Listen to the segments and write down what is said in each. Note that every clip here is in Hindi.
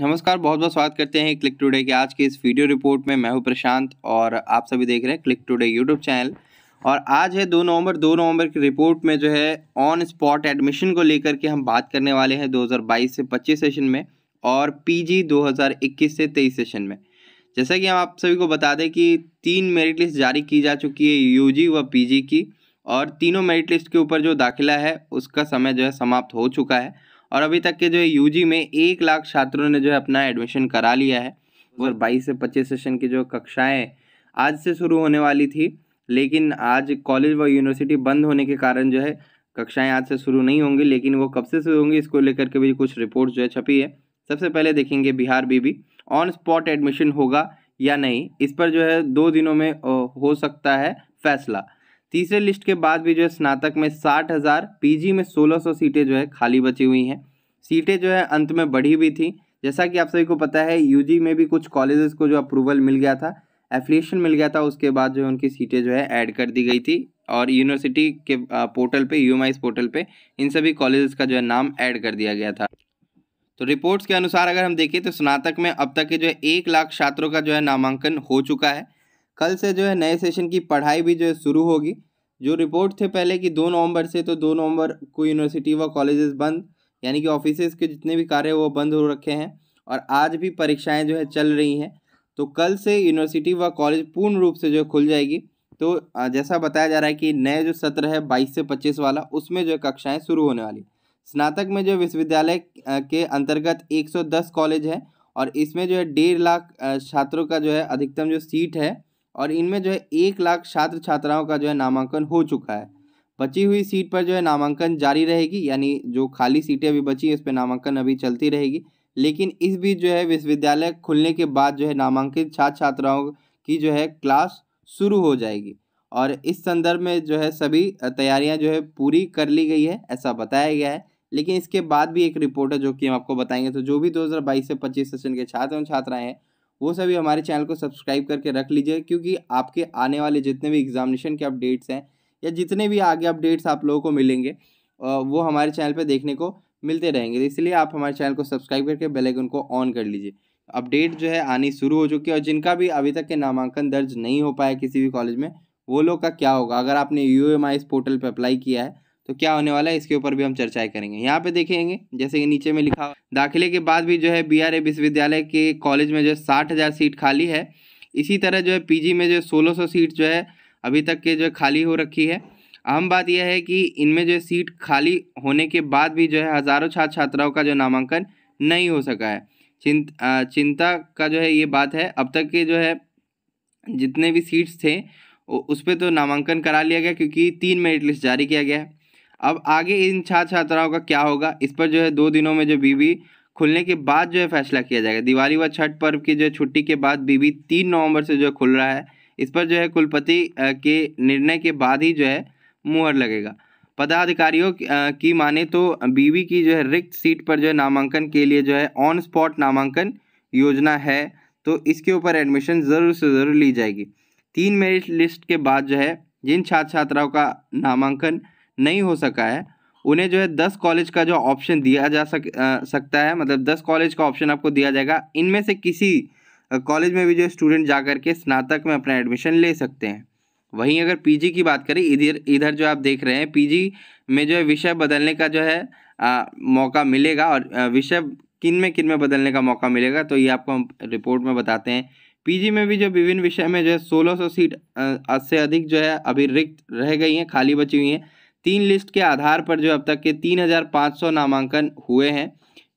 नमस्कार बहुत बहुत स्वागत करते हैं क्लिक टुडे के आज के इस वीडियो रिपोर्ट में मैं हूं प्रशांत और आप सभी देख रहे हैं क्लिक टुडे यूट्यूब चैनल और आज है दो नवंबर दो नवंबर की रिपोर्ट में जो है ऑन स्पॉट एडमिशन को लेकर के हम बात करने वाले हैं 2022 से 25 सेशन में और पीजी 2021 से 23 सेशन में जैसा कि हम आप सभी को बता दें कि तीन मेरिट लिस्ट जारी की जा चुकी है यू व पी की और तीनों मेरिट लिस्ट के ऊपर जो दाखिला है उसका समय जो है समाप्त हो चुका है और अभी तक के जो है यू में एक लाख छात्रों ने जो है अपना एडमिशन करा लिया है और बाईस से पच्चीस सेशन की जो कक्षाएँ आज से शुरू होने वाली थी लेकिन आज कॉलेज व यूनिवर्सिटी बंद होने के कारण जो है कक्षाएं आज से शुरू नहीं होंगी लेकिन वो कब से शुरू होंगी इसको लेकर के भी कुछ रिपोर्ट जो है छपी है सबसे पहले देखेंगे बिहार बीबी ऑन स्पॉट एडमिशन होगा या नहीं इस पर जो है दो दिनों में हो सकता है फैसला तीसरे लिस्ट के बाद भी जो है स्नातक में साठ हज़ार पी में सोलह सीटें जो है खाली बची हुई हैं सीटें जो है अंत में बढ़ी हुई थी जैसा कि आप सभी को पता है यूजी में भी कुछ कॉलेजेस को जो अप्रूवल मिल गया था एफिलिएशन मिल गया था उसके बाद जो है उनकी सीटें जो है ऐड कर दी गई थी और यूनिवर्सिटी के पोर्टल पे यू पोर्टल पे इन सभी कॉलेजेस का जो है नाम ऐड कर दिया गया था तो रिपोर्ट्स के अनुसार अगर हम देखें तो स्नातक में अब तक के जो है एक लाख छात्रों का जो है नामांकन हो चुका है कल से जो है नए सेशन की पढ़ाई भी जो है शुरू होगी जो रिपोर्ट थे पहले कि दो नवंबर से तो दो नवंबर को यूनिवर्सिटी व कॉलेजेस बंद यानी कि ऑफिस के जितने भी कार्य वो बंद हो रखे हैं और आज भी परीक्षाएँ जो है चल रही हैं तो कल से यूनिवर्सिटी व कॉलेज पूर्ण रूप से जो है खुल जाएगी तो जैसा बताया जा रहा है कि नए जो सत्र है बाईस से पच्चीस वाला उसमें जो है कक्षाएँ शुरू होने वाली स्नातक में जो विश्वविद्यालय के अंतर्गत एक कॉलेज है और इसमें जो है डेढ़ लाख छात्रों का जो है अधिकतम जो सीट है और इनमें जो है एक लाख छात्र छात्राओं का जो है नामांकन हो चुका है बची हुई सीट पर जो है नामांकन जारी रहेगी यानी जो खाली सीटें अभी बची हैं उस पर नामांकन अभी चलती रहेगी लेकिन इस बीच जो है विश्वविद्यालय खुलने के बाद जो है नामांकित छात्र छात्राओं की जो है क्लास शुरू हो जाएगी और इस संदर्भ में जो है सभी तैयारियां जो है पूरी कर ली गई है ऐसा बताया गया है लेकिन इसके बाद भी एक रिपोर्ट है जो कि हम आपको बताएंगे तो जो भी 2022 से 25 सेशन के छात्र एवं छात्राएं हैं वो सभी हमारे चैनल को सब्सक्राइब करके रख लीजिए क्योंकि आपके आने वाले जितने भी एग्जामिनेशन के अपडेट्स हैं या जितने भी आगे अपडेट्स आप लोगों को मिलेंगे वो हमारे चैनल पर देखने को मिलते रहेंगे इसलिए आप हमारे चैनल को सब्सक्राइब करके बेल आइकन को ऑन कर लीजिए अपडेट जो है आनी शुरू हो चुकी है और जिनका भी अभी तक के नामांकन दर्ज नहीं हो पाया किसी भी कॉलेज में वो लोग का क्या होगा अगर आपने यू एम आई इस पोर्टल पर अप्लाई किया है तो क्या होने वाला है इसके ऊपर भी हम चर्चाएं करेंगे यहाँ पे देखेंगे जैसे कि नीचे में लिखा दाखिले के बाद भी जो है बी विश्वविद्यालय के कॉलेज में जो है साठ सीट खाली है इसी तरह जो है पीजी में जो है सोलह सीट जो है अभी तक के जो है खाली हो रखी है अहम बात यह है कि इनमें जो है सीट खाली होने के बाद भी जो है हज़ारों छात्र छात्राओं का जो नामांकन नहीं हो सका है चिंत चिंता का जो है ये बात है अब तक के जो है जितने भी सीट्स थे उस पर तो नामांकन करा लिया गया क्योंकि तीन मेरिट लिस्ट जारी किया गया है अब आगे इन छात्र छात्राओं का क्या होगा इस पर जो है दो दिनों में जो बीवी खुलने के बाद जो है फैसला किया जाएगा दिवाली व छठ पर्व की जो छुट्टी के बाद बीबी तीन नवंबर से जो खुल रहा है इस पर जो है कुलपति के निर्णय के बाद ही जो है मुहर लगेगा पदाधिकारियों की माने तो बीवी की जो है रिक्त सीट पर जो है नामांकन के लिए जो है ऑन स्पॉट नामांकन योजना है तो इसके ऊपर एडमिशन ज़रूर से ज़रूर ली जाएगी तीन मेरिट लिस्ट के बाद जो है जिन छात्र छात्राओं का नामांकन नहीं हो सका है उन्हें जो है दस कॉलेज का जो ऑप्शन दिया जा सक आ, सकता है मतलब दस कॉलेज का ऑप्शन आपको दिया जाएगा इनमें से किसी कॉलेज में भी जो स्टूडेंट जा कर के स्नातक में अपना एडमिशन ले सकते हैं वहीं अगर पीजी की बात करें इधर इधर जो आप देख रहे हैं पीजी में जो है विषय बदलने का जो है आ, मौका मिलेगा और विषय किन में किन में बदलने का मौका मिलेगा तो ये आपको हम रिपोर्ट में बताते हैं पीजी में भी जो विभिन्न विषय में जो है सोलह सौ सीट आ, से अधिक जो है अभी रिक्त रह गई हैं खाली बची हुई हैं तीन लिस्ट के आधार पर जो अब तक के 3,500 नामांकन हुए हैं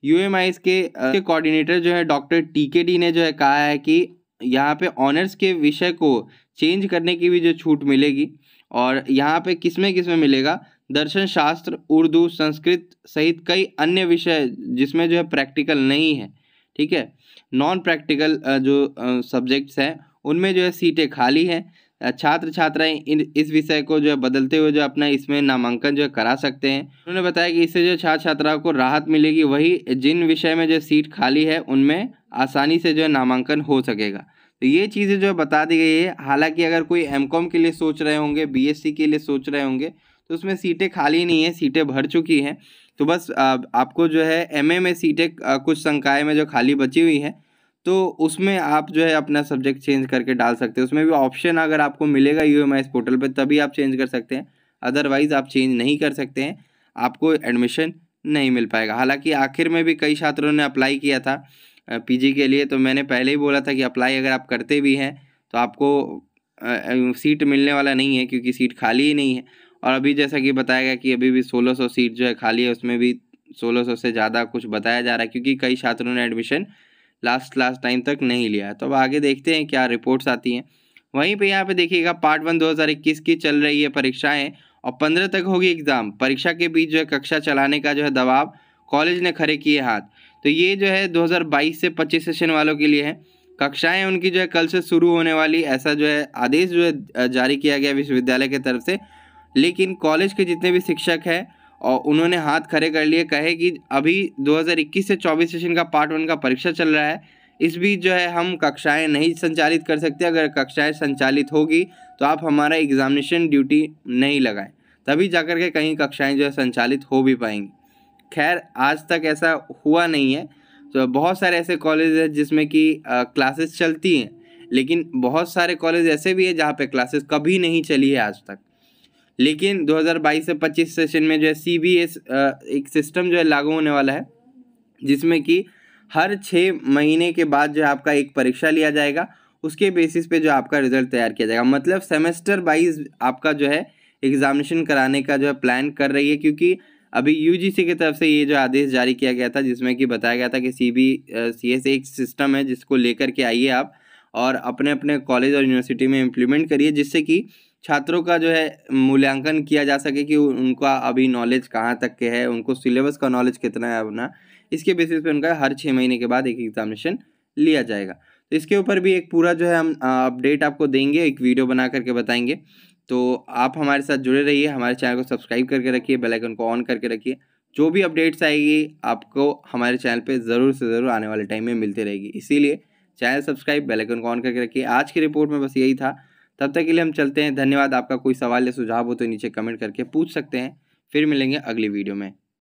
यू एम आई के, के कोऑर्डिनेटर जो है डॉक्टर टी के डी ने जो है कहा है कि यहाँ पे ऑनर्स के विषय को चेंज करने की भी जो छूट मिलेगी और यहाँ पे किस में किस में मिलेगा दर्शन शास्त्र उर्दू संस्कृत सहित कई अन्य विषय जिसमें जो है प्रैक्टिकल नहीं है ठीक है नॉन प्रैक्टिकल जो सब्जेक्ट्स हैं उनमें जो है सीटें खाली हैं छात्र छात्राएं इन इस विषय को जो है बदलते हुए जो अपना इसमें नामांकन जो है करा सकते हैं उन्होंने बताया कि इससे जो छात्र छात्राओं को राहत मिलेगी वही जिन विषय में जो सीट खाली है उनमें आसानी से जो है नामांकन हो सकेगा तो ये चीज़ें जो बता दी गई है हालांकि अगर कोई एम के लिए सोच रहे होंगे बी के लिए सोच रहे होंगे तो उसमें सीटें खाली नहीं है सीटें भर चुकी हैं तो बस आपको जो है एम में सीटें कुछ संकाय में जो खाली बची हुई हैं तो उसमें आप जो है अपना सब्जेक्ट चेंज करके डाल सकते हैं उसमें भी ऑप्शन अगर आपको मिलेगा यू एम पोर्टल पर तभी आप चेंज कर सकते हैं अदरवाइज़ आप चेंज नहीं कर सकते हैं आपको एडमिशन नहीं मिल पाएगा हालांकि आखिर में भी कई छात्रों ने अप्लाई किया था पीजी के लिए तो मैंने पहले ही बोला था कि अप्लाई अगर आप करते भी हैं तो आपको सीट मिलने वाला नहीं है क्योंकि सीट खाली ही नहीं है और अभी जैसा कि बताया गया कि अभी भी 1600 सीट जो है खाली है उसमें भी 1600 से ज़्यादा कुछ बताया जा रहा है क्योंकि कई छात्रों ने एडमिशन लास्ट लास्ट टाइम तक नहीं लिया है तो अब आगे देखते हैं क्या रिपोर्ट्स आती हैं वहीं पे यहाँ पे देखिएगा पार्ट वन 2021 की चल रही है परीक्षाएं और पंद्रह तक होगी एग्ज़ाम परीक्षा के बीच जो है कक्षा चलाने का जो है दबाव कॉलेज ने खड़े किए हाथ तो ये जो है 2022 से 25 सेशन वालों के लिए है कक्षाएं उनकी जो है कल से शुरू होने वाली ऐसा जो है आदेश जो है जारी किया गया विश्वविद्यालय की तरफ से लेकिन कॉलेज के जितने भी शिक्षक हैं और उन्होंने हाथ खड़े कर लिए कहे कि अभी 2021 से 24 सेशन का पार्ट वन का परीक्षा चल रहा है इस बीच जो है हम कक्षाएं नहीं संचालित कर सकते अगर कक्षाएं संचालित होगी तो आप हमारा एग्ज़ामिनेशन ड्यूटी नहीं लगाएं तभी जाकर के कहीं कक्षाएं जो है संचालित हो भी पाएंगी खैर आज तक ऐसा हुआ नहीं है तो बहुत सारे ऐसे कॉलेज हैं जिसमें कि क्लासेस चलती हैं लेकिन बहुत सारे कॉलेज ऐसे भी हैं जहाँ पर क्लासेस कभी नहीं चली है आज तक लेकिन 2022 से 25 सेशन में जो है सी एक सिस्टम जो है लागू होने वाला है जिसमें कि हर छः महीने के बाद जो है आपका एक परीक्षा लिया जाएगा उसके बेसिस पे जो आपका रिजल्ट तैयार किया जाएगा मतलब सेमेस्टर वाइज आपका जो है एग्जामिनेशन कराने का जो है प्लान कर रही है क्योंकि अभी यूजीसी की तरफ से ये जो आदेश जारी किया गया था जिसमें कि बताया गया था कि सी बी सी एस एक सिस्टम है जिसको लेकर के आइए आप और अपने अपने कॉलेज और यूनिवर्सिटी में इम्प्लीमेंट करिए जिससे कि छात्रों का जो है मूल्यांकन किया जा सके कि उनका अभी नॉलेज कहाँ तक के है उनको सिलेबस का नॉलेज कितना है अपना इसके बेसिस पे उनका हर छः महीने के बाद एक एग्जामिनेशन लिया जाएगा तो इसके ऊपर भी एक पूरा जो है हम अपडेट आपको देंगे एक वीडियो बना करके बताएंगे तो आप हमारे साथ जुड़े रहिए हमारे चैनल को सब्सक्राइब करके रखिए बेलाइकन को ऑन करके रखिए जो भी अपडेट्स आएगी आपको हमारे चैनल पर ज़रूर से ज़रूर आने वाले टाइम में मिलती रहेगी इसीलिए चैनल सब्सक्राइब बेलाइकन को ऑन करके रखिए आज की रिपोर्ट में बस यही था तब तक के लिए हम चलते हैं धन्यवाद आपका कोई सवाल या सुझाव हो तो नीचे कमेंट करके पूछ सकते हैं फिर मिलेंगे अगली वीडियो में